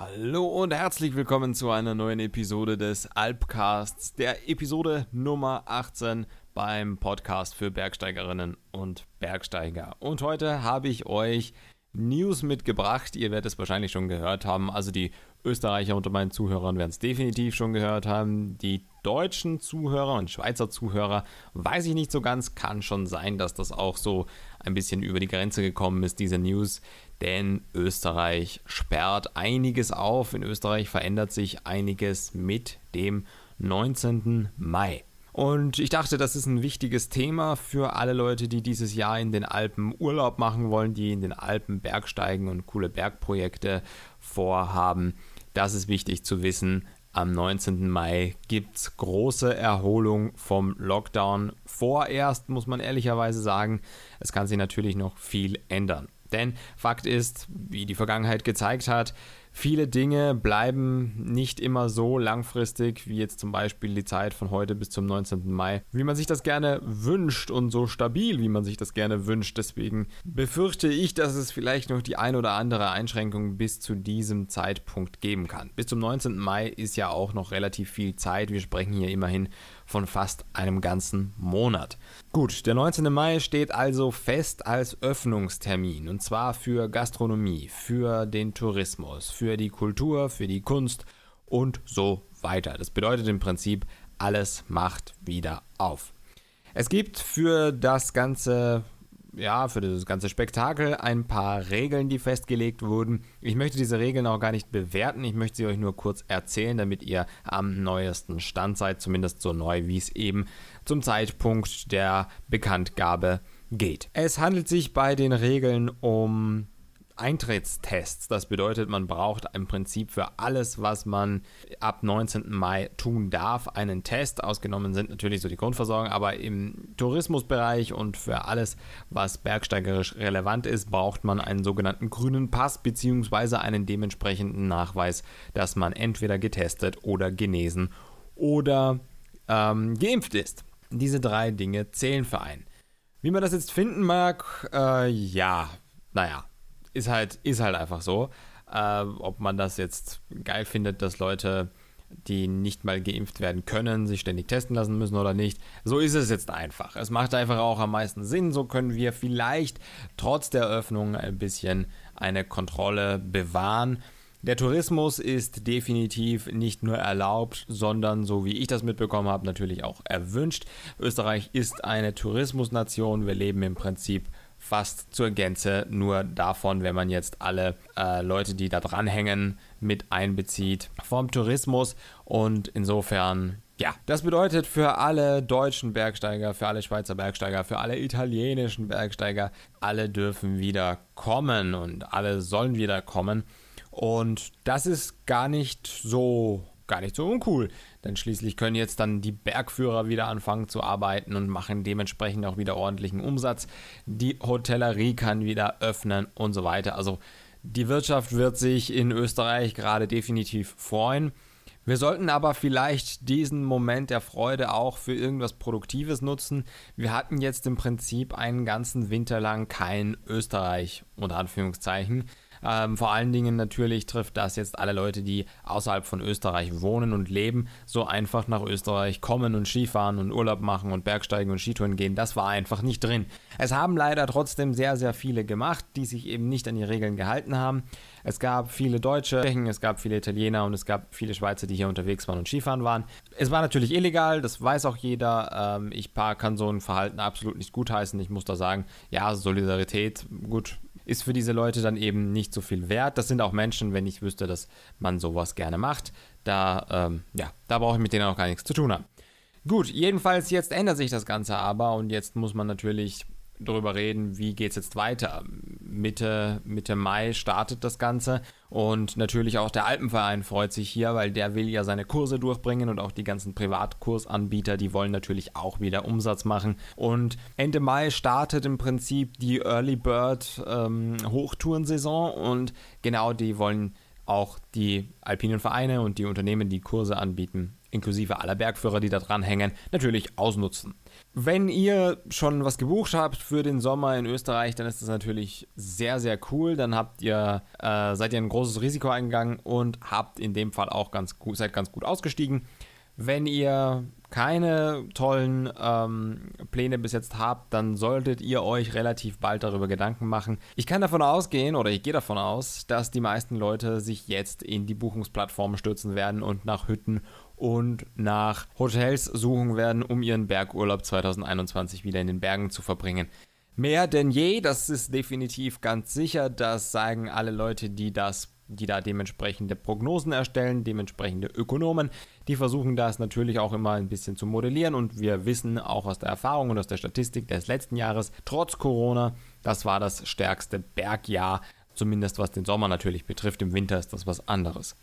Hallo und herzlich willkommen zu einer neuen Episode des Alpcasts, der Episode Nummer 18 beim Podcast für Bergsteigerinnen und Bergsteiger. Und heute habe ich euch News mitgebracht. Ihr werdet es wahrscheinlich schon gehört haben. Also die Österreicher unter meinen Zuhörern werden es definitiv schon gehört haben. Die deutschen Zuhörer und Schweizer Zuhörer weiß ich nicht so ganz. Kann schon sein, dass das auch so ein bisschen über die Grenze gekommen ist, diese News. Denn Österreich sperrt einiges auf. In Österreich verändert sich einiges mit dem 19. Mai. Und ich dachte, das ist ein wichtiges Thema für alle Leute, die dieses Jahr in den Alpen Urlaub machen wollen, die in den Alpen Bergsteigen und coole Bergprojekte vorhaben. Das ist wichtig zu wissen, am 19. Mai gibt es große Erholung vom Lockdown. Vorerst muss man ehrlicherweise sagen, es kann sich natürlich noch viel ändern. Denn Fakt ist, wie die Vergangenheit gezeigt hat, viele Dinge bleiben nicht immer so langfristig, wie jetzt zum Beispiel die Zeit von heute bis zum 19. Mai, wie man sich das gerne wünscht und so stabil, wie man sich das gerne wünscht. Deswegen befürchte ich, dass es vielleicht noch die ein oder andere Einschränkung bis zu diesem Zeitpunkt geben kann. Bis zum 19. Mai ist ja auch noch relativ viel Zeit. Wir sprechen hier immerhin von fast einem ganzen Monat. Gut, der 19. Mai steht also fest als Öffnungstermin und zwar für Gastronomie, für den Tourismus, für die Kultur, für die Kunst und so weiter. Das bedeutet im Prinzip, alles macht wieder auf. Es gibt für das ganze ja, für das ganze Spektakel ein paar Regeln, die festgelegt wurden. Ich möchte diese Regeln auch gar nicht bewerten, ich möchte sie euch nur kurz erzählen, damit ihr am neuesten Stand seid, zumindest so neu, wie es eben zum Zeitpunkt der Bekanntgabe geht. Es handelt sich bei den Regeln um Eintrittstests. Das bedeutet, man braucht im Prinzip für alles, was man ab 19. Mai tun darf, einen Test. Ausgenommen sind natürlich so die Grundversorgung, aber im Tourismusbereich und für alles, was bergsteigerisch relevant ist, braucht man einen sogenannten grünen Pass bzw. einen dementsprechenden Nachweis, dass man entweder getestet oder genesen oder ähm, geimpft ist. Diese drei Dinge zählen für einen. Wie man das jetzt finden mag, äh, ja, naja, ist halt, ist halt einfach so. Äh, ob man das jetzt geil findet, dass Leute, die nicht mal geimpft werden können, sich ständig testen lassen müssen oder nicht. So ist es jetzt einfach. Es macht einfach auch am meisten Sinn. So können wir vielleicht trotz der Öffnung ein bisschen eine Kontrolle bewahren. Der Tourismus ist definitiv nicht nur erlaubt, sondern so wie ich das mitbekommen habe, natürlich auch erwünscht. Österreich ist eine Tourismusnation. Wir leben im Prinzip fast zur Gänze nur davon, wenn man jetzt alle äh, Leute, die da dranhängen, mit einbezieht vom Tourismus. Und insofern ja, das bedeutet für alle deutschen Bergsteiger, für alle Schweizer Bergsteiger, für alle italienischen Bergsteiger, alle dürfen wieder kommen und alle sollen wieder kommen. Und das ist gar nicht so gar nicht so uncool. Denn schließlich können jetzt dann die Bergführer wieder anfangen zu arbeiten und machen dementsprechend auch wieder ordentlichen Umsatz. Die Hotellerie kann wieder öffnen und so weiter. Also die Wirtschaft wird sich in Österreich gerade definitiv freuen. Wir sollten aber vielleicht diesen Moment der Freude auch für irgendwas Produktives nutzen. Wir hatten jetzt im Prinzip einen ganzen Winter lang kein Österreich unter Anführungszeichen. Ähm, vor allen Dingen natürlich trifft das jetzt alle Leute, die außerhalb von Österreich wohnen und leben, so einfach nach Österreich kommen und Skifahren und Urlaub machen und Bergsteigen und Skitouren gehen. Das war einfach nicht drin. Es haben leider trotzdem sehr, sehr viele gemacht, die sich eben nicht an die Regeln gehalten haben. Es gab viele Deutsche, es gab viele Italiener und es gab viele Schweizer, die hier unterwegs waren und Skifahren waren. Es war natürlich illegal, das weiß auch jeder. Ähm, ich kann so ein Verhalten absolut nicht gutheißen. Ich muss da sagen, ja, Solidarität, gut, ist für diese Leute dann eben nicht so viel wert. Das sind auch Menschen, wenn ich wüsste, dass man sowas gerne macht. Da, ähm, ja, da brauche ich mit denen auch gar nichts zu tun haben. Gut, jedenfalls jetzt ändert sich das Ganze aber und jetzt muss man natürlich darüber reden, wie geht es jetzt weiter. Mitte, Mitte Mai startet das Ganze und natürlich auch der Alpenverein freut sich hier, weil der will ja seine Kurse durchbringen und auch die ganzen Privatkursanbieter, die wollen natürlich auch wieder Umsatz machen. Und Ende Mai startet im Prinzip die Early Bird ähm, Hochtourensaison und genau die wollen auch die alpinen Vereine und die Unternehmen, die Kurse anbieten, inklusive aller Bergführer, die da dranhängen, natürlich ausnutzen. Wenn ihr schon was gebucht habt für den Sommer in Österreich, dann ist das natürlich sehr, sehr cool. Dann habt ihr, äh, seid ihr ein großes Risiko eingegangen und habt in dem Fall auch ganz gut, seid ganz gut ausgestiegen. Wenn ihr keine tollen ähm, Pläne bis jetzt habt, dann solltet ihr euch relativ bald darüber Gedanken machen. Ich kann davon ausgehen, oder ich gehe davon aus, dass die meisten Leute sich jetzt in die Buchungsplattform stürzen werden und nach Hütten und nach Hotels suchen werden, um ihren Bergurlaub 2021 wieder in den Bergen zu verbringen. Mehr denn je, das ist definitiv ganz sicher, das sagen alle Leute, die das die da dementsprechende Prognosen erstellen, dementsprechende Ökonomen, die versuchen das natürlich auch immer ein bisschen zu modellieren und wir wissen auch aus der Erfahrung und aus der Statistik des letzten Jahres, trotz Corona, das war das stärkste Bergjahr, zumindest was den Sommer natürlich betrifft, im Winter ist das was anderes.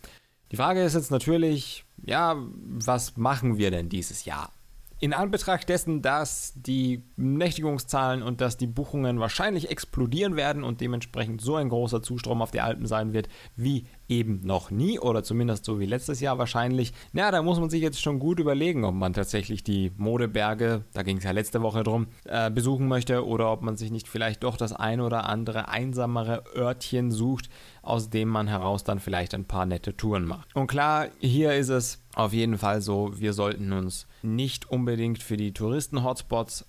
Die Frage ist jetzt natürlich, ja, was machen wir denn dieses Jahr? In Anbetracht dessen, dass die Nächtigungszahlen und dass die Buchungen wahrscheinlich explodieren werden und dementsprechend so ein großer Zustrom auf die Alpen sein wird, wie eben noch nie oder zumindest so wie letztes Jahr wahrscheinlich, na, da muss man sich jetzt schon gut überlegen, ob man tatsächlich die Modeberge, da ging es ja letzte Woche drum, äh, besuchen möchte oder ob man sich nicht vielleicht doch das ein oder andere einsamere Örtchen sucht, aus dem man heraus dann vielleicht ein paar nette Touren macht. Und klar, hier ist es auf jeden Fall so, wir sollten uns nicht unbedingt für die Touristen-Hotspots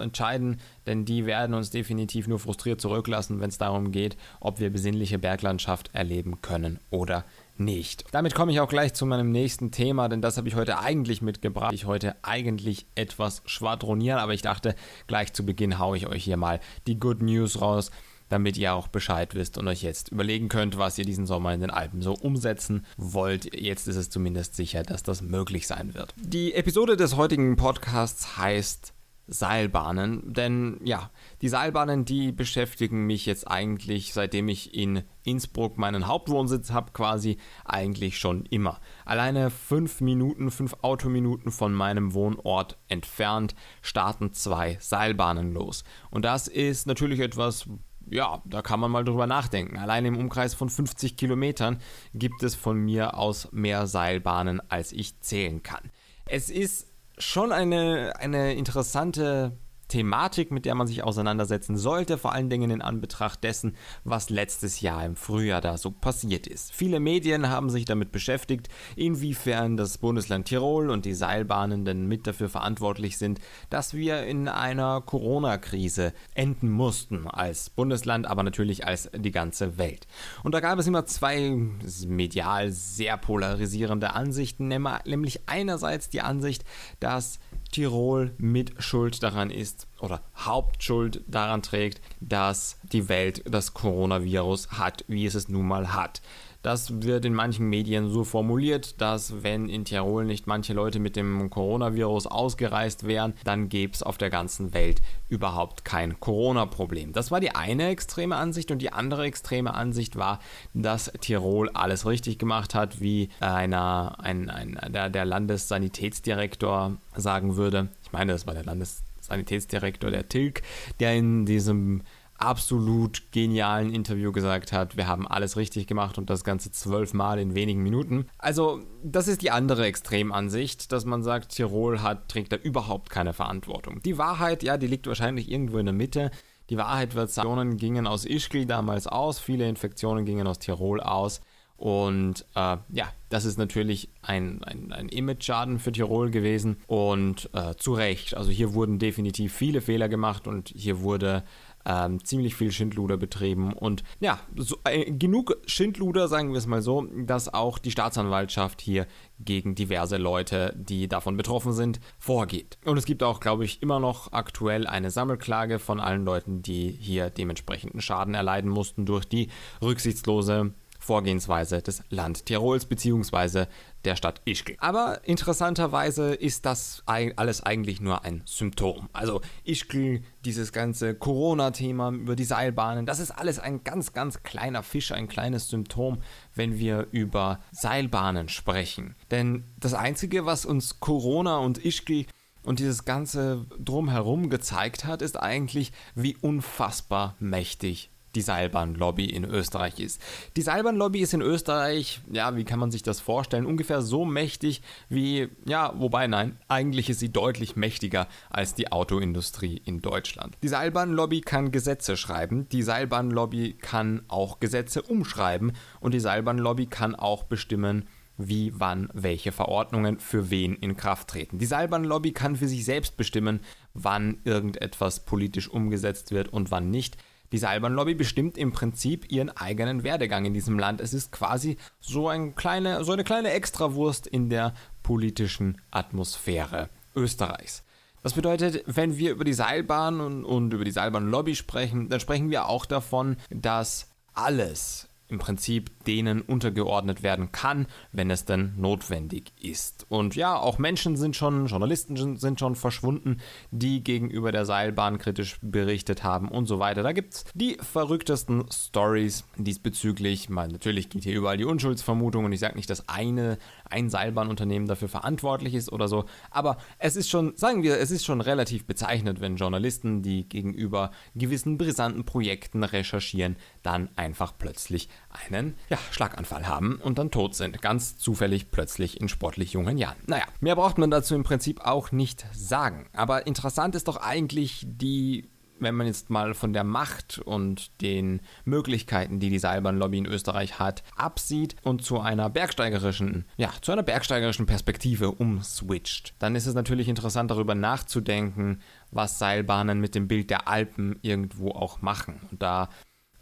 entscheiden, denn die werden uns definitiv nur frustriert zurücklassen, wenn es darum geht, ob wir besinnliche Berglandschaft erleben können oder nicht. Damit komme ich auch gleich zu meinem nächsten Thema, denn das habe ich heute eigentlich mitgebracht. Ich heute eigentlich etwas schwadronieren, aber ich dachte, gleich zu Beginn haue ich euch hier mal die Good News raus damit ihr auch Bescheid wisst und euch jetzt überlegen könnt, was ihr diesen Sommer in den Alpen so umsetzen wollt. Jetzt ist es zumindest sicher, dass das möglich sein wird. Die Episode des heutigen Podcasts heißt Seilbahnen, denn ja, die Seilbahnen, die beschäftigen mich jetzt eigentlich, seitdem ich in Innsbruck meinen Hauptwohnsitz habe, quasi eigentlich schon immer. Alleine fünf Minuten, fünf Autominuten von meinem Wohnort entfernt starten zwei Seilbahnen los. Und das ist natürlich etwas, ja, da kann man mal drüber nachdenken. Allein im Umkreis von 50 Kilometern gibt es von mir aus mehr Seilbahnen, als ich zählen kann. Es ist schon eine, eine interessante Thematik, mit der man sich auseinandersetzen sollte, vor allen Dingen in Anbetracht dessen, was letztes Jahr im Frühjahr da so passiert ist. Viele Medien haben sich damit beschäftigt, inwiefern das Bundesland Tirol und die Seilbahnen denn mit dafür verantwortlich sind, dass wir in einer Corona-Krise enden mussten, als Bundesland, aber natürlich als die ganze Welt. Und da gab es immer zwei medial sehr polarisierende Ansichten, nämlich einerseits die Ansicht, dass Tirol mit Schuld daran ist oder Hauptschuld daran trägt, dass die Welt das Coronavirus hat, wie es es nun mal hat. Das wird in manchen Medien so formuliert, dass wenn in Tirol nicht manche Leute mit dem Coronavirus ausgereist wären, dann gäbe es auf der ganzen Welt überhaupt kein Corona-Problem. Das war die eine extreme Ansicht und die andere extreme Ansicht war, dass Tirol alles richtig gemacht hat, wie einer, ein, ein, der, der Landessanitätsdirektor sagen würde. Ich meine, das war der Landessanitätsdirektor, der Tilg, der in diesem absolut genialen Interview gesagt hat, wir haben alles richtig gemacht und das Ganze zwölfmal in wenigen Minuten. Also, das ist die andere Extremansicht, dass man sagt, Tirol hat, trägt da überhaupt keine Verantwortung. Die Wahrheit, ja, die liegt wahrscheinlich irgendwo in der Mitte. Die Wahrheit wird, Infektionen gingen aus Ischgl damals aus, viele Infektionen gingen aus Tirol aus. Und äh, ja, das ist natürlich ein, ein, ein Image-Schaden für Tirol gewesen und äh, zu Recht. Also hier wurden definitiv viele Fehler gemacht und hier wurde ähm, ziemlich viel Schindluder betrieben. Und ja, so, äh, genug Schindluder, sagen wir es mal so, dass auch die Staatsanwaltschaft hier gegen diverse Leute, die davon betroffen sind, vorgeht. Und es gibt auch, glaube ich, immer noch aktuell eine Sammelklage von allen Leuten, die hier dementsprechenden Schaden erleiden mussten durch die rücksichtslose Vorgehensweise des Land Tirols bzw. der Stadt Ischgl. Aber interessanterweise ist das alles eigentlich nur ein Symptom. Also Ischgl, dieses ganze Corona-Thema über die Seilbahnen, das ist alles ein ganz, ganz kleiner Fisch, ein kleines Symptom, wenn wir über Seilbahnen sprechen. Denn das Einzige, was uns Corona und Ischgl und dieses ganze drumherum gezeigt hat, ist eigentlich, wie unfassbar mächtig die Seilbahnlobby in Österreich ist. Die Seilbahnlobby ist in Österreich, ja, wie kann man sich das vorstellen, ungefähr so mächtig wie, ja, wobei nein, eigentlich ist sie deutlich mächtiger als die Autoindustrie in Deutschland. Die Seilbahnlobby kann Gesetze schreiben, die Seilbahnlobby kann auch Gesetze umschreiben und die Seilbahnlobby kann auch bestimmen, wie, wann, welche Verordnungen für wen in Kraft treten. Die Seilbahnlobby kann für sich selbst bestimmen, wann irgendetwas politisch umgesetzt wird und wann nicht. Die Seilbahnlobby bestimmt im Prinzip ihren eigenen Werdegang in diesem Land. Es ist quasi so, ein kleine, so eine kleine Extrawurst in der politischen Atmosphäre Österreichs. Das bedeutet, wenn wir über die Seilbahn und, und über die Seilbahnlobby sprechen, dann sprechen wir auch davon, dass alles im Prinzip denen untergeordnet werden kann, wenn es denn notwendig ist. Und ja, auch Menschen sind schon, Journalisten sind schon verschwunden, die gegenüber der Seilbahn kritisch berichtet haben und so weiter. Da gibt es die verrücktesten Stories diesbezüglich. Mal natürlich geht hier überall die Unschuldsvermutung und ich sage nicht, dass eine ein Seilbahnunternehmen dafür verantwortlich ist oder so, aber es ist schon, sagen wir, es ist schon relativ bezeichnend, wenn Journalisten, die gegenüber gewissen brisanten Projekten recherchieren, dann einfach plötzlich einen ja, Schlaganfall haben und dann tot sind. Ganz zufällig plötzlich in sportlich jungen Jahren. Naja, mehr braucht man dazu im Prinzip auch nicht sagen. Aber interessant ist doch eigentlich die wenn man jetzt mal von der Macht und den Möglichkeiten, die die Seilbahnlobby in Österreich hat, absieht und zu einer bergsteigerischen, ja, zu einer bergsteigerischen Perspektive umswitcht, dann ist es natürlich interessant, darüber nachzudenken, was Seilbahnen mit dem Bild der Alpen irgendwo auch machen. Und da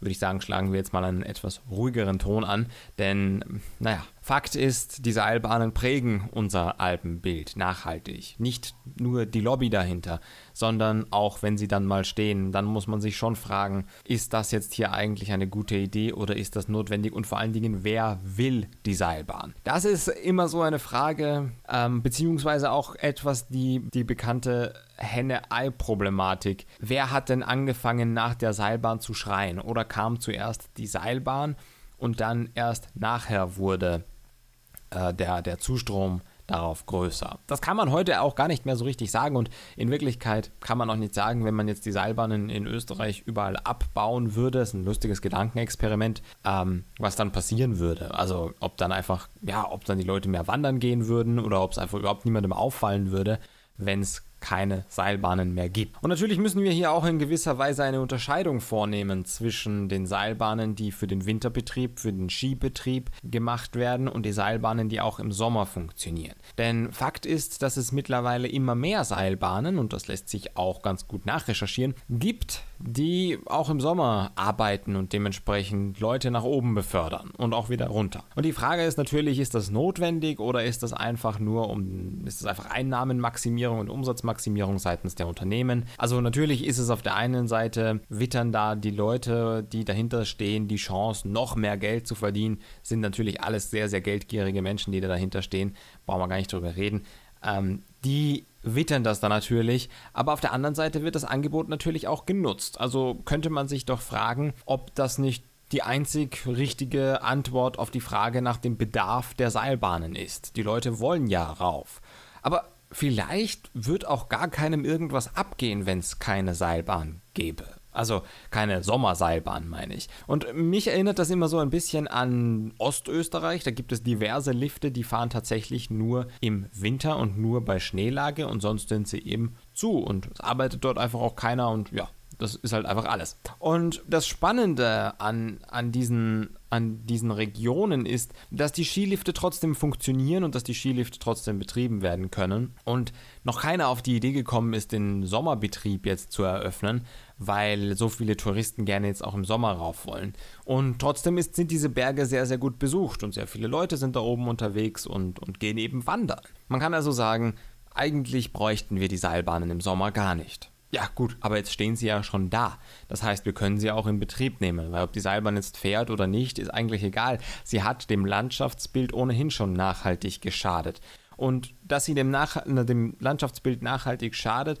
würde ich sagen, schlagen wir jetzt mal einen etwas ruhigeren Ton an, denn naja, Fakt ist, diese Albanen prägen unser Alpenbild nachhaltig. Nicht nur die Lobby dahinter, sondern auch wenn sie dann mal stehen, dann muss man sich schon fragen, ist das jetzt hier eigentlich eine gute Idee oder ist das notwendig und vor allen Dingen, wer will die Seilbahn? Das ist immer so eine Frage, ähm, beziehungsweise auch etwas, die die bekannte Henne-Ei-Problematik. Wer hat denn angefangen nach der Seilbahn zu schreien oder kam zuerst die Seilbahn? und dann erst nachher wurde äh, der, der Zustrom darauf größer. Das kann man heute auch gar nicht mehr so richtig sagen und in Wirklichkeit kann man auch nicht sagen, wenn man jetzt die Seilbahnen in Österreich überall abbauen würde, ist ein lustiges Gedankenexperiment, ähm, was dann passieren würde. Also ob dann einfach, ja, ob dann die Leute mehr wandern gehen würden oder ob es einfach überhaupt niemandem auffallen würde, wenn es keine Seilbahnen mehr gibt. Und natürlich müssen wir hier auch in gewisser Weise eine Unterscheidung vornehmen zwischen den Seilbahnen, die für den Winterbetrieb, für den Skibetrieb gemacht werden und die Seilbahnen, die auch im Sommer funktionieren. Denn Fakt ist, dass es mittlerweile immer mehr Seilbahnen, und das lässt sich auch ganz gut nachrecherchieren, gibt die auch im Sommer arbeiten und dementsprechend Leute nach oben befördern und auch wieder runter. Und die Frage ist natürlich, ist das notwendig oder ist das einfach nur um, ist das einfach Einnahmenmaximierung und Umsatzmaximierung seitens der Unternehmen? Also natürlich ist es auf der einen Seite, wittern da die Leute, die dahinter stehen, die Chance, noch mehr Geld zu verdienen, sind natürlich alles sehr, sehr geldgierige Menschen, die da dahinter stehen, brauchen wir gar nicht drüber reden. Ähm, die wittern das dann natürlich, aber auf der anderen Seite wird das Angebot natürlich auch genutzt. Also könnte man sich doch fragen, ob das nicht die einzig richtige Antwort auf die Frage nach dem Bedarf der Seilbahnen ist. Die Leute wollen ja rauf. Aber vielleicht wird auch gar keinem irgendwas abgehen, wenn es keine Seilbahn gäbe. Also keine Sommerseilbahn, meine ich. Und mich erinnert das immer so ein bisschen an Ostösterreich. Da gibt es diverse Lifte, die fahren tatsächlich nur im Winter und nur bei Schneelage und sonst sind sie eben zu und es arbeitet dort einfach auch keiner und ja, das ist halt einfach alles. Und das Spannende an, an, diesen, an diesen Regionen ist, dass die Skilifte trotzdem funktionieren und dass die Skilifte trotzdem betrieben werden können. Und noch keiner auf die Idee gekommen ist, den Sommerbetrieb jetzt zu eröffnen, weil so viele Touristen gerne jetzt auch im Sommer rauf wollen. Und trotzdem ist, sind diese Berge sehr, sehr gut besucht und sehr viele Leute sind da oben unterwegs und, und gehen eben wandern. Man kann also sagen, eigentlich bräuchten wir die Seilbahnen im Sommer gar nicht. Ja, gut. Aber jetzt stehen sie ja schon da. Das heißt, wir können sie auch in Betrieb nehmen, weil ob die Seilbahn jetzt fährt oder nicht, ist eigentlich egal. Sie hat dem Landschaftsbild ohnehin schon nachhaltig geschadet. Und dass sie dem, nach dem Landschaftsbild nachhaltig schadet,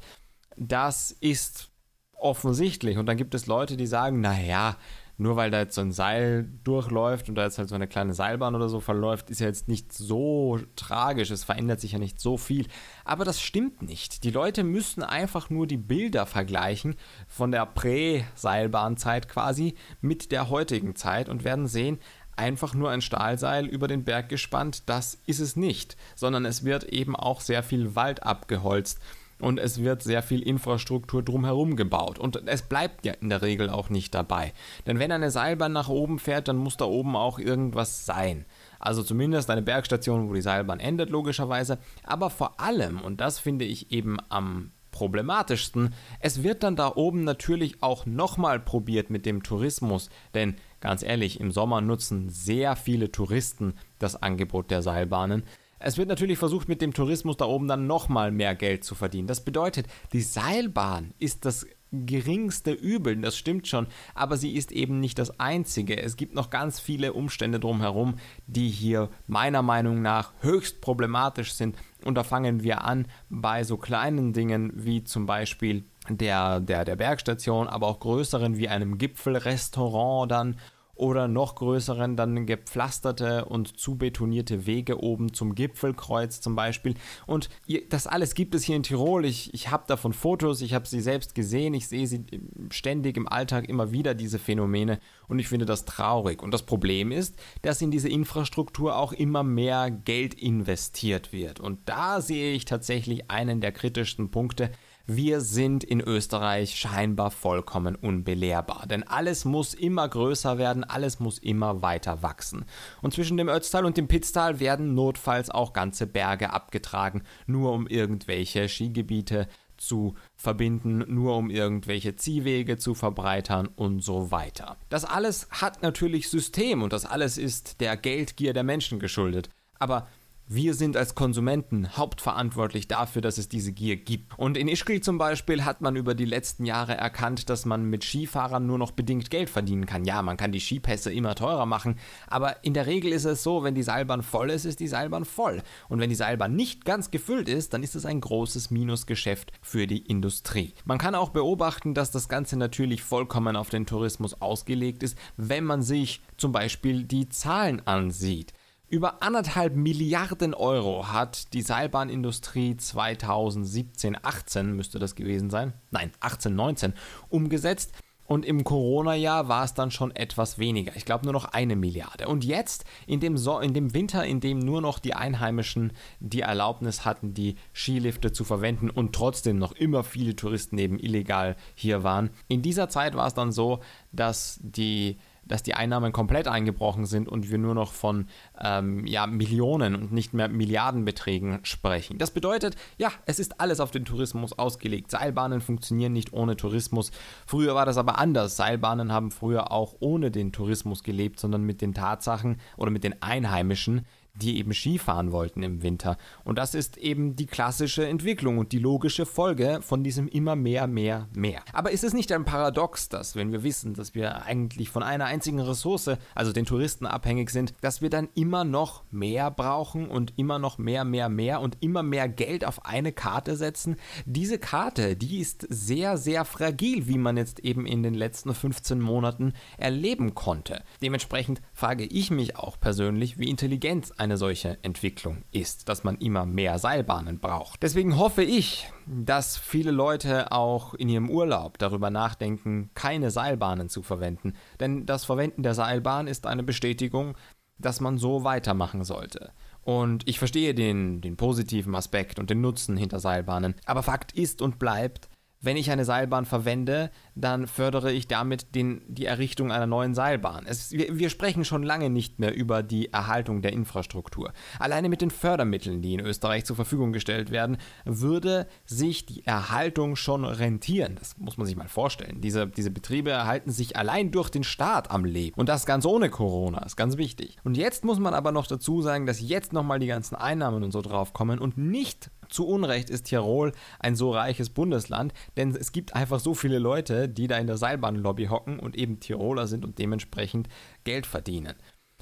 das ist offensichtlich. Und dann gibt es Leute, die sagen, naja, nur weil da jetzt so ein Seil durchläuft und da jetzt halt so eine kleine Seilbahn oder so verläuft, ist ja jetzt nicht so tragisch. Es verändert sich ja nicht so viel. Aber das stimmt nicht. Die Leute müssen einfach nur die Bilder vergleichen von der Prä-Seilbahnzeit quasi mit der heutigen Zeit und werden sehen, einfach nur ein Stahlseil über den Berg gespannt, das ist es nicht, sondern es wird eben auch sehr viel Wald abgeholzt und es wird sehr viel Infrastruktur drumherum gebaut. Und es bleibt ja in der Regel auch nicht dabei. Denn wenn eine Seilbahn nach oben fährt, dann muss da oben auch irgendwas sein. Also zumindest eine Bergstation, wo die Seilbahn endet, logischerweise. Aber vor allem, und das finde ich eben am problematischsten, es wird dann da oben natürlich auch nochmal probiert mit dem Tourismus. Denn ganz ehrlich, im Sommer nutzen sehr viele Touristen das Angebot der Seilbahnen. Es wird natürlich versucht, mit dem Tourismus da oben dann nochmal mehr Geld zu verdienen. Das bedeutet, die Seilbahn ist das geringste Übel, das stimmt schon, aber sie ist eben nicht das einzige. Es gibt noch ganz viele Umstände drumherum, die hier meiner Meinung nach höchst problematisch sind. Und da fangen wir an bei so kleinen Dingen wie zum Beispiel der, der, der Bergstation, aber auch größeren wie einem Gipfelrestaurant dann oder noch größeren dann gepflasterte und zubetonierte Wege oben zum Gipfelkreuz zum Beispiel. Und das alles gibt es hier in Tirol. Ich, ich habe davon Fotos, ich habe sie selbst gesehen, ich sehe sie ähm, ständig im Alltag immer wieder, diese Phänomene. Und ich finde das traurig. Und das Problem ist, dass in diese Infrastruktur auch immer mehr Geld investiert wird. Und da sehe ich tatsächlich einen der kritischsten Punkte, wir sind in Österreich scheinbar vollkommen unbelehrbar, denn alles muss immer größer werden, alles muss immer weiter wachsen. Und zwischen dem Ötztal und dem Pitztal werden notfalls auch ganze Berge abgetragen, nur um irgendwelche Skigebiete zu verbinden, nur um irgendwelche Ziehwege zu verbreitern und so weiter. Das alles hat natürlich System und das alles ist der Geldgier der Menschen geschuldet. Aber wir sind als Konsumenten hauptverantwortlich dafür, dass es diese Gier gibt. Und in Ischgl zum Beispiel hat man über die letzten Jahre erkannt, dass man mit Skifahrern nur noch bedingt Geld verdienen kann. Ja, man kann die Skipässe immer teurer machen, aber in der Regel ist es so, wenn die Seilbahn voll ist, ist die Seilbahn voll. Und wenn die Seilbahn nicht ganz gefüllt ist, dann ist es ein großes Minusgeschäft für die Industrie. Man kann auch beobachten, dass das Ganze natürlich vollkommen auf den Tourismus ausgelegt ist, wenn man sich zum Beispiel die Zahlen ansieht. Über anderthalb Milliarden Euro hat die Seilbahnindustrie 2017, 18 müsste das gewesen sein, nein, 18, 19 umgesetzt. Und im Corona-Jahr war es dann schon etwas weniger. Ich glaube nur noch eine Milliarde. Und jetzt, in dem, so in dem Winter, in dem nur noch die Einheimischen die Erlaubnis hatten, die Skilifte zu verwenden und trotzdem noch immer viele Touristen eben illegal hier waren. In dieser Zeit war es dann so, dass die dass die Einnahmen komplett eingebrochen sind und wir nur noch von ähm, ja, Millionen und nicht mehr Milliardenbeträgen sprechen. Das bedeutet, ja, es ist alles auf den Tourismus ausgelegt. Seilbahnen funktionieren nicht ohne Tourismus. Früher war das aber anders. Seilbahnen haben früher auch ohne den Tourismus gelebt, sondern mit den Tatsachen oder mit den Einheimischen, die eben Skifahren wollten im Winter. Und das ist eben die klassische Entwicklung und die logische Folge von diesem immer mehr, mehr, mehr. Aber ist es nicht ein Paradox, dass wenn wir wissen, dass wir eigentlich von einer einzigen Ressource, also den Touristen abhängig sind, dass wir dann immer noch mehr brauchen und immer noch mehr, mehr, mehr und immer mehr Geld auf eine Karte setzen? Diese Karte, die ist sehr, sehr fragil, wie man jetzt eben in den letzten 15 Monaten erleben konnte. Dementsprechend frage ich mich auch persönlich, wie Intelligenz ein eine solche Entwicklung ist, dass man immer mehr Seilbahnen braucht. Deswegen hoffe ich, dass viele Leute auch in ihrem Urlaub darüber nachdenken, keine Seilbahnen zu verwenden, denn das Verwenden der Seilbahn ist eine Bestätigung, dass man so weitermachen sollte. Und ich verstehe den, den positiven Aspekt und den Nutzen hinter Seilbahnen, aber Fakt ist und bleibt, wenn ich eine Seilbahn verwende, dann fördere ich damit den, die Errichtung einer neuen Seilbahn. Es, wir, wir, sprechen schon lange nicht mehr über die Erhaltung der Infrastruktur. Alleine mit den Fördermitteln, die in Österreich zur Verfügung gestellt werden, würde sich die Erhaltung schon rentieren. Das muss man sich mal vorstellen. Diese, diese Betriebe erhalten sich allein durch den Staat am Leben. Und das ganz ohne Corona, ist ganz wichtig. Und jetzt muss man aber noch dazu sagen, dass jetzt nochmal die ganzen Einnahmen und so drauf kommen und nicht zu Unrecht ist Tirol ein so reiches Bundesland, denn es gibt einfach so viele Leute, die da in der Seilbahnlobby hocken und eben Tiroler sind und dementsprechend Geld verdienen.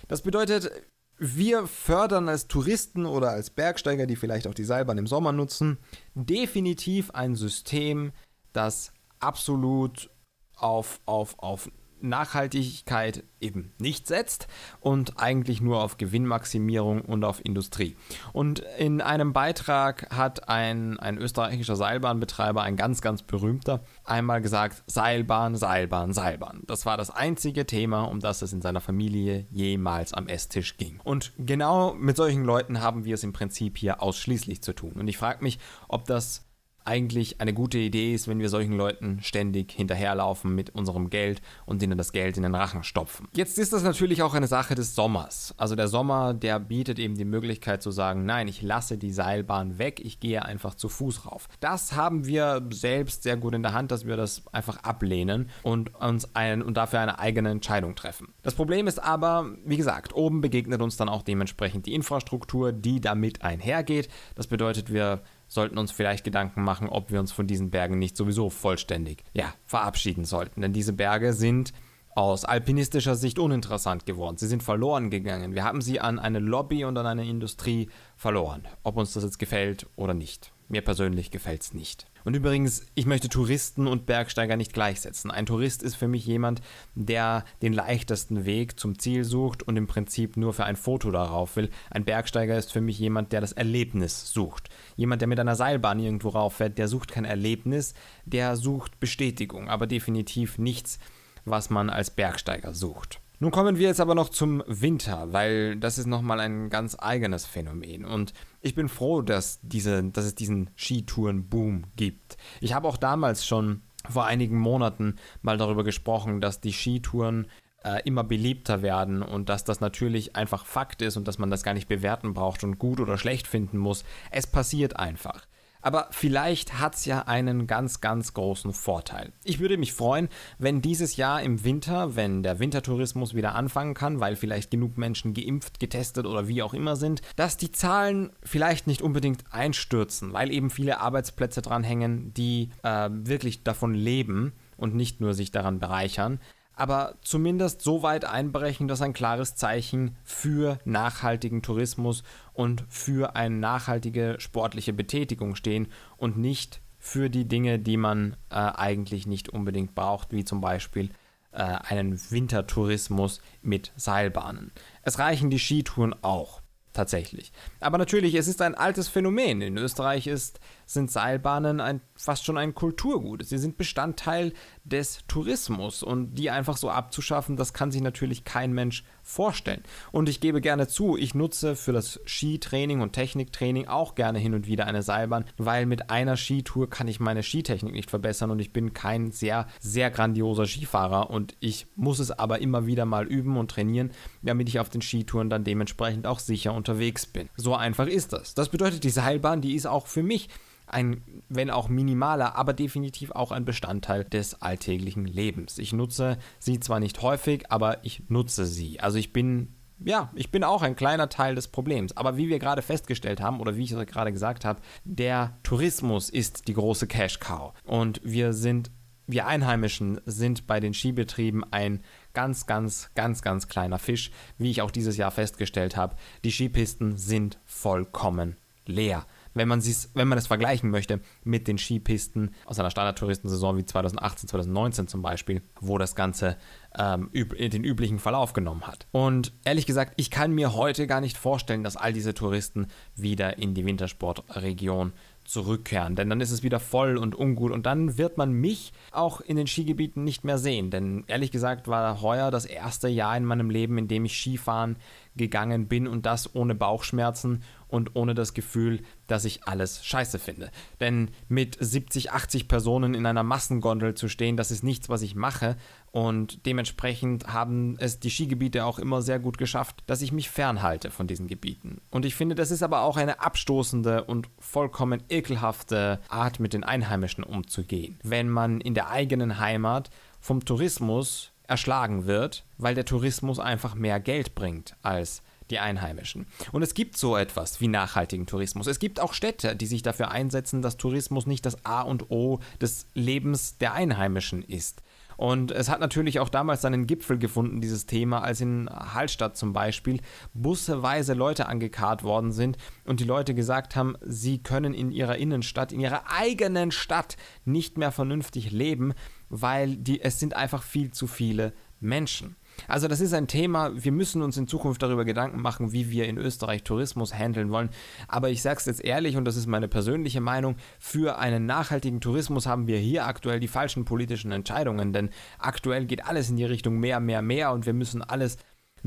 Das bedeutet, wir fördern als Touristen oder als Bergsteiger, die vielleicht auch die Seilbahn im Sommer nutzen, definitiv ein System, das absolut auf, auf, auf Nachhaltigkeit eben nicht setzt und eigentlich nur auf Gewinnmaximierung und auf Industrie. Und in einem Beitrag hat ein, ein österreichischer Seilbahnbetreiber, ein ganz, ganz berühmter, einmal gesagt, Seilbahn, Seilbahn, Seilbahn. Das war das einzige Thema, um das es in seiner Familie jemals am Esstisch ging. Und genau mit solchen Leuten haben wir es im Prinzip hier ausschließlich zu tun. Und ich frage mich, ob das eigentlich eine gute Idee ist, wenn wir solchen Leuten ständig hinterherlaufen mit unserem Geld und ihnen das Geld in den Rachen stopfen. Jetzt ist das natürlich auch eine Sache des Sommers. Also der Sommer, der bietet eben die Möglichkeit zu sagen, nein, ich lasse die Seilbahn weg, ich gehe einfach zu Fuß rauf. Das haben wir selbst sehr gut in der Hand, dass wir das einfach ablehnen und uns einen und dafür eine eigene Entscheidung treffen. Das Problem ist aber, wie gesagt, oben begegnet uns dann auch dementsprechend die Infrastruktur, die damit einhergeht. Das bedeutet, wir sollten uns vielleicht Gedanken machen, ob wir uns von diesen Bergen nicht sowieso vollständig ja, verabschieden sollten. Denn diese Berge sind aus alpinistischer Sicht uninteressant geworden. Sie sind verloren gegangen. Wir haben sie an eine Lobby und an eine Industrie verloren. Ob uns das jetzt gefällt oder nicht. Mir persönlich gefällt es nicht. Und übrigens, ich möchte Touristen und Bergsteiger nicht gleichsetzen. Ein Tourist ist für mich jemand, der den leichtesten Weg zum Ziel sucht und im Prinzip nur für ein Foto darauf will. Ein Bergsteiger ist für mich jemand, der das Erlebnis sucht. Jemand, der mit einer Seilbahn irgendwo rauf fährt, der sucht kein Erlebnis, der sucht Bestätigung, aber definitiv nichts, was man als Bergsteiger sucht. Nun kommen wir jetzt aber noch zum Winter, weil das ist nochmal ein ganz eigenes Phänomen. Und ich bin froh, dass, diese, dass es diesen Skitouren-Boom gibt. Ich habe auch damals schon vor einigen Monaten mal darüber gesprochen, dass die Skitouren äh, immer beliebter werden und dass das natürlich einfach Fakt ist und dass man das gar nicht bewerten braucht und gut oder schlecht finden muss. Es passiert einfach. Aber vielleicht hat es ja einen ganz, ganz großen Vorteil. Ich würde mich freuen, wenn dieses Jahr im Winter, wenn der Wintertourismus wieder anfangen kann, weil vielleicht genug Menschen geimpft, getestet oder wie auch immer sind, dass die Zahlen vielleicht nicht unbedingt einstürzen, weil eben viele Arbeitsplätze dranhängen, die äh, wirklich davon leben und nicht nur sich daran bereichern aber zumindest so weit einbrechen, dass ein klares Zeichen für nachhaltigen Tourismus und für eine nachhaltige sportliche Betätigung stehen und nicht für die Dinge, die man äh, eigentlich nicht unbedingt braucht, wie zum Beispiel äh, einen Wintertourismus mit Seilbahnen. Es reichen die Skitouren auch tatsächlich. Aber natürlich, es ist ein altes Phänomen. In Österreich ist sind Seilbahnen ein, fast schon ein Kulturgut. Sie sind Bestandteil des Tourismus und die einfach so abzuschaffen, das kann sich natürlich kein Mensch vorstellen. Und ich gebe gerne zu, ich nutze für das Skitraining und Techniktraining auch gerne hin und wieder eine Seilbahn, weil mit einer Skitour kann ich meine Skitechnik nicht verbessern und ich bin kein sehr, sehr grandioser Skifahrer und ich muss es aber immer wieder mal üben und trainieren, damit ich auf den Skitouren dann dementsprechend auch sicher unterwegs bin. So einfach ist das. Das bedeutet, die Seilbahn, die ist auch für mich ein, wenn auch minimaler, aber definitiv auch ein Bestandteil des alltäglichen Lebens. Ich nutze sie zwar nicht häufig, aber ich nutze sie. Also ich bin ja, ich bin auch ein kleiner Teil des Problems. Aber wie wir gerade festgestellt haben oder wie ich gerade gesagt habe, der Tourismus ist die große Cash-Cow. Und wir sind, wir Einheimischen sind bei den Skibetrieben ein ganz, ganz, ganz, ganz kleiner Fisch. Wie ich auch dieses Jahr festgestellt habe, die Skipisten sind vollkommen leer wenn man, wenn man es vergleichen möchte mit den Skipisten aus einer Standard-Touristensaison wie 2018, 2019 zum Beispiel, wo das Ganze ähm, üb den üblichen Verlauf genommen hat. Und ehrlich gesagt, ich kann mir heute gar nicht vorstellen, dass all diese Touristen wieder in die Wintersportregion zurückkehren, denn dann ist es wieder voll und ungut und dann wird man mich auch in den Skigebieten nicht mehr sehen, denn ehrlich gesagt war heuer das erste Jahr in meinem Leben, in dem ich Skifahren gegangen bin und das ohne Bauchschmerzen und ohne das Gefühl, dass ich alles scheiße finde. Denn mit 70, 80 Personen in einer Massengondel zu stehen, das ist nichts, was ich mache, und dementsprechend haben es die Skigebiete auch immer sehr gut geschafft, dass ich mich fernhalte von diesen Gebieten. Und ich finde, das ist aber auch eine abstoßende und vollkommen ekelhafte Art, mit den Einheimischen umzugehen. Wenn man in der eigenen Heimat vom Tourismus erschlagen wird, weil der Tourismus einfach mehr Geld bringt als die Einheimischen. Und es gibt so etwas wie nachhaltigen Tourismus. Es gibt auch Städte, die sich dafür einsetzen, dass Tourismus nicht das A und O des Lebens der Einheimischen ist. Und es hat natürlich auch damals seinen Gipfel gefunden, dieses Thema, als in Hallstatt zum Beispiel busseweise Leute angekarrt worden sind und die Leute gesagt haben, sie können in ihrer Innenstadt, in ihrer eigenen Stadt nicht mehr vernünftig leben, weil die, es sind einfach viel zu viele Menschen. Also das ist ein Thema, wir müssen uns in Zukunft darüber Gedanken machen, wie wir in Österreich Tourismus handeln wollen. Aber ich sage es jetzt ehrlich und das ist meine persönliche Meinung, für einen nachhaltigen Tourismus haben wir hier aktuell die falschen politischen Entscheidungen, denn aktuell geht alles in die Richtung mehr, mehr, mehr und wir müssen alles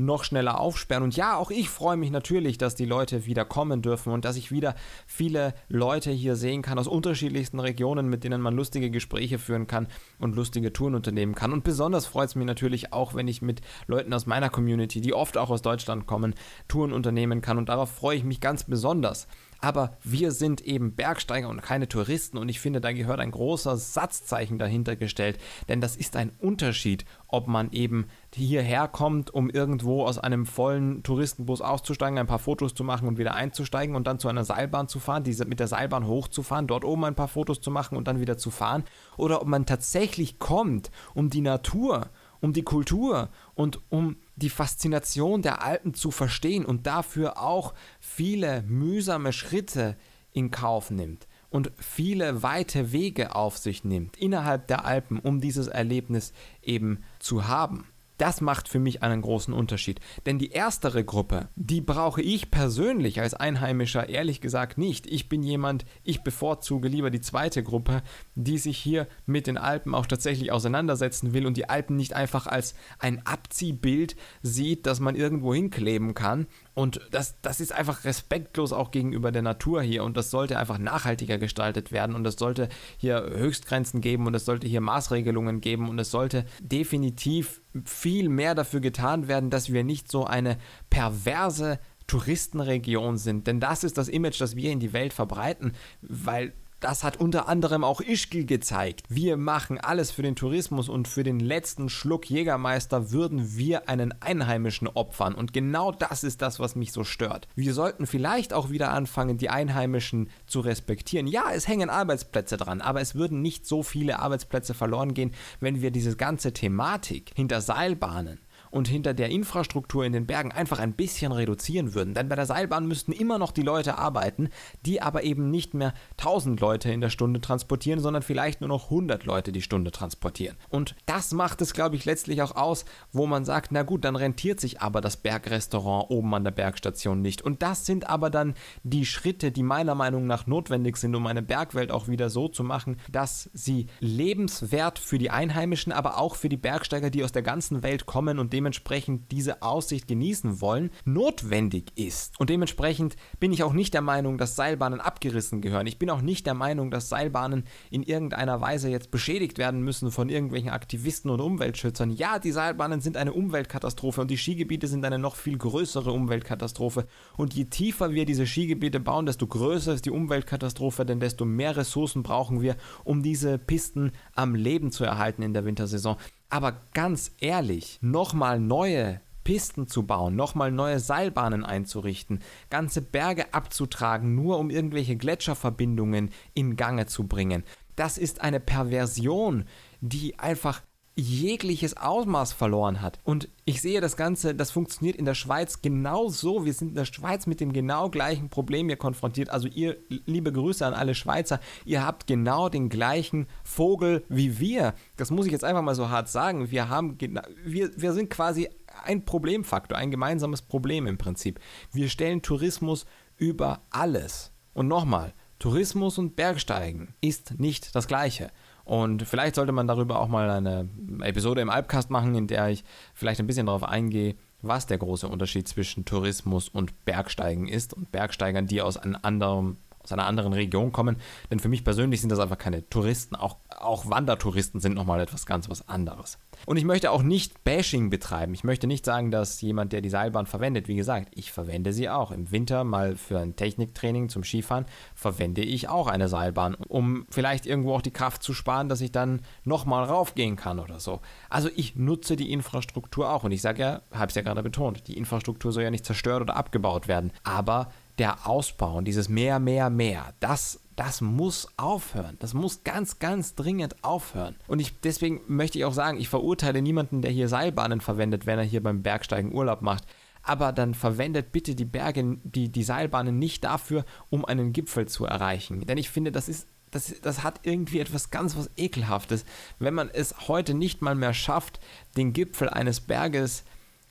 noch schneller aufsperren. Und ja, auch ich freue mich natürlich, dass die Leute wieder kommen dürfen und dass ich wieder viele Leute hier sehen kann aus unterschiedlichsten Regionen, mit denen man lustige Gespräche führen kann und lustige Touren unternehmen kann. Und besonders freut es mich natürlich auch, wenn ich mit Leuten aus meiner Community, die oft auch aus Deutschland kommen, Touren unternehmen kann. Und darauf freue ich mich ganz besonders aber wir sind eben Bergsteiger und keine Touristen und ich finde, da gehört ein großer Satzzeichen dahinter gestellt, denn das ist ein Unterschied, ob man eben hierher kommt, um irgendwo aus einem vollen Touristenbus auszusteigen, ein paar Fotos zu machen und wieder einzusteigen und dann zu einer Seilbahn zu fahren, diese mit der Seilbahn hochzufahren, dort oben ein paar Fotos zu machen und dann wieder zu fahren, oder ob man tatsächlich kommt, um die Natur um die Kultur und um die Faszination der Alpen zu verstehen und dafür auch viele mühsame Schritte in Kauf nimmt und viele weite Wege auf sich nimmt innerhalb der Alpen, um dieses Erlebnis eben zu haben. Das macht für mich einen großen Unterschied. Denn die erstere Gruppe, die brauche ich persönlich als Einheimischer ehrlich gesagt nicht. Ich bin jemand, ich bevorzuge lieber die zweite Gruppe, die sich hier mit den Alpen auch tatsächlich auseinandersetzen will und die Alpen nicht einfach als ein Abziehbild sieht, das man irgendwo hinkleben kann und das, das ist einfach respektlos auch gegenüber der Natur hier und das sollte einfach nachhaltiger gestaltet werden und es sollte hier Höchstgrenzen geben und es sollte hier Maßregelungen geben und es sollte definitiv viel mehr dafür getan werden, dass wir nicht so eine perverse Touristenregion sind. Denn das ist das Image, das wir in die Welt verbreiten, weil das hat unter anderem auch Ischgl gezeigt. Wir machen alles für den Tourismus und für den letzten Schluck Jägermeister würden wir einen Einheimischen opfern. Und genau das ist das, was mich so stört. Wir sollten vielleicht auch wieder anfangen, die Einheimischen zu respektieren. Ja, es hängen Arbeitsplätze dran, aber es würden nicht so viele Arbeitsplätze verloren gehen, wenn wir diese ganze Thematik hinter Seilbahnen und hinter der Infrastruktur in den Bergen einfach ein bisschen reduzieren würden. Denn bei der Seilbahn müssten immer noch die Leute arbeiten, die aber eben nicht mehr 1000 Leute in der Stunde transportieren, sondern vielleicht nur noch 100 Leute die Stunde transportieren. Und das macht es, glaube ich, letztlich auch aus, wo man sagt, na gut, dann rentiert sich aber das Bergrestaurant oben an der Bergstation nicht. Und das sind aber dann die Schritte, die meiner Meinung nach notwendig sind, um eine Bergwelt auch wieder so zu machen, dass sie lebenswert für die Einheimischen, aber auch für die Bergsteiger, die aus der ganzen Welt kommen und dem dementsprechend diese Aussicht genießen wollen, notwendig ist. Und dementsprechend bin ich auch nicht der Meinung, dass Seilbahnen abgerissen gehören. Ich bin auch nicht der Meinung, dass Seilbahnen in irgendeiner Weise jetzt beschädigt werden müssen von irgendwelchen Aktivisten und Umweltschützern. Ja, die Seilbahnen sind eine Umweltkatastrophe und die Skigebiete sind eine noch viel größere Umweltkatastrophe. Und je tiefer wir diese Skigebiete bauen, desto größer ist die Umweltkatastrophe, denn desto mehr Ressourcen brauchen wir, um diese Pisten am Leben zu erhalten in der Wintersaison. Aber ganz ehrlich, nochmal neue Pisten zu bauen, nochmal neue Seilbahnen einzurichten, ganze Berge abzutragen, nur um irgendwelche Gletscherverbindungen in Gange zu bringen. Das ist eine Perversion, die einfach jegliches Ausmaß verloren hat. Und ich sehe das Ganze, das funktioniert in der Schweiz genauso. Wir sind in der Schweiz mit dem genau gleichen Problem hier konfrontiert. Also ihr, liebe Grüße an alle Schweizer, ihr habt genau den gleichen Vogel wie wir. Das muss ich jetzt einfach mal so hart sagen. Wir haben, wir, wir sind quasi ein Problemfaktor, ein gemeinsames Problem im Prinzip. Wir stellen Tourismus über alles. Und nochmal, Tourismus und Bergsteigen ist nicht das gleiche. Und vielleicht sollte man darüber auch mal eine Episode im Albcast machen, in der ich vielleicht ein bisschen darauf eingehe, was der große Unterschied zwischen Tourismus und Bergsteigen ist und Bergsteigern, die aus einem anderen aus einer anderen Region kommen. Denn für mich persönlich sind das einfach keine Touristen. Auch, auch Wandertouristen sind nochmal etwas ganz was anderes. Und ich möchte auch nicht Bashing betreiben. Ich möchte nicht sagen, dass jemand, der die Seilbahn verwendet, wie gesagt, ich verwende sie auch. Im Winter mal für ein Techniktraining zum Skifahren verwende ich auch eine Seilbahn, um vielleicht irgendwo auch die Kraft zu sparen, dass ich dann nochmal raufgehen kann oder so. Also ich nutze die Infrastruktur auch. Und ich sage ja, habe es ja gerade betont, die Infrastruktur soll ja nicht zerstört oder abgebaut werden. Aber der Ausbau und dieses mehr, mehr, mehr, das, das muss aufhören. Das muss ganz, ganz dringend aufhören. Und ich, deswegen möchte ich auch sagen, ich verurteile niemanden, der hier Seilbahnen verwendet, wenn er hier beim Bergsteigen Urlaub macht. Aber dann verwendet bitte die Berge, die, die Seilbahnen nicht dafür, um einen Gipfel zu erreichen. Denn ich finde, das ist das, das hat irgendwie etwas ganz was Ekelhaftes, wenn man es heute nicht mal mehr schafft, den Gipfel eines Berges,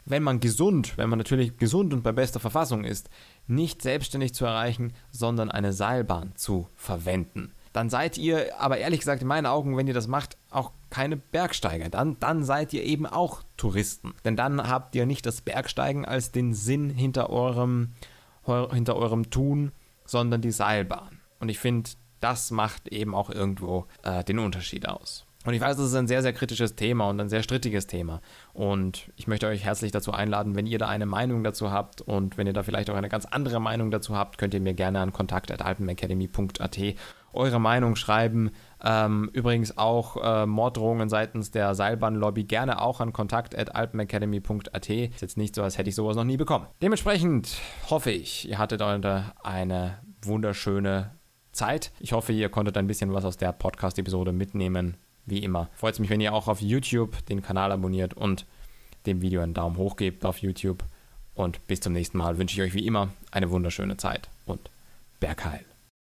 wenn man gesund, wenn man natürlich gesund und bei bester Verfassung ist, nicht selbstständig zu erreichen, sondern eine Seilbahn zu verwenden. Dann seid ihr, aber ehrlich gesagt, in meinen Augen, wenn ihr das macht, auch keine Bergsteiger. Dann, dann seid ihr eben auch Touristen. Denn dann habt ihr nicht das Bergsteigen als den Sinn hinter eurem, hinter eurem Tun, sondern die Seilbahn. Und ich finde, das macht eben auch irgendwo äh, den Unterschied aus. Und ich weiß, das ist ein sehr, sehr kritisches Thema und ein sehr strittiges Thema. Und ich möchte euch herzlich dazu einladen, wenn ihr da eine Meinung dazu habt und wenn ihr da vielleicht auch eine ganz andere Meinung dazu habt, könnt ihr mir gerne an kontakt.alpenacademy.at eure Meinung schreiben. Ähm, übrigens auch äh, Morddrohungen seitens der Seilbahnlobby gerne auch an kontakt.alpenacademy.at. Ist jetzt nicht so, als hätte ich sowas noch nie bekommen. Dementsprechend hoffe ich, ihr hattet heute eine wunderschöne Zeit. Ich hoffe, ihr konntet ein bisschen was aus der Podcast-Episode mitnehmen wie immer. Freut es mich, wenn ihr auch auf YouTube den Kanal abonniert und dem Video einen Daumen hoch gebt auf YouTube. Und bis zum nächsten Mal wünsche ich euch wie immer eine wunderschöne Zeit und Bergheil.